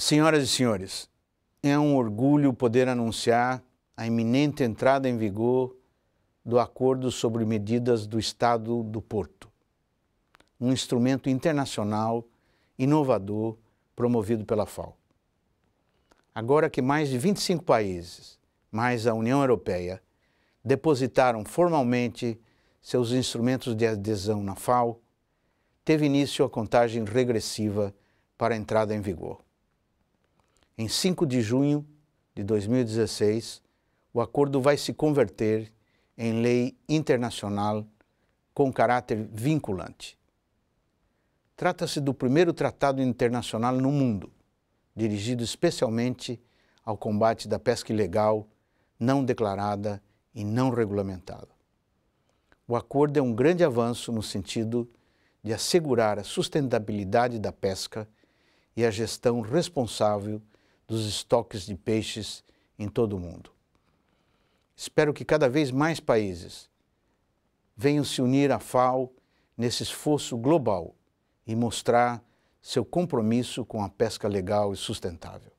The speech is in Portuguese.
Senhoras e senhores, é um orgulho poder anunciar a iminente entrada em vigor do Acordo sobre Medidas do Estado do Porto, um instrumento internacional inovador promovido pela FAO. Agora que mais de 25 países, mais a União Europeia, depositaram formalmente seus instrumentos de adesão na FAO, teve início a contagem regressiva para a entrada em vigor. Em 5 de junho de 2016, o acordo vai se converter em lei internacional com caráter vinculante. Trata-se do primeiro tratado internacional no mundo, dirigido especialmente ao combate da pesca ilegal, não declarada e não regulamentada. O acordo é um grande avanço no sentido de assegurar a sustentabilidade da pesca e a gestão responsável dos estoques de peixes em todo o mundo. Espero que cada vez mais países venham se unir à FAO nesse esforço global e mostrar seu compromisso com a pesca legal e sustentável.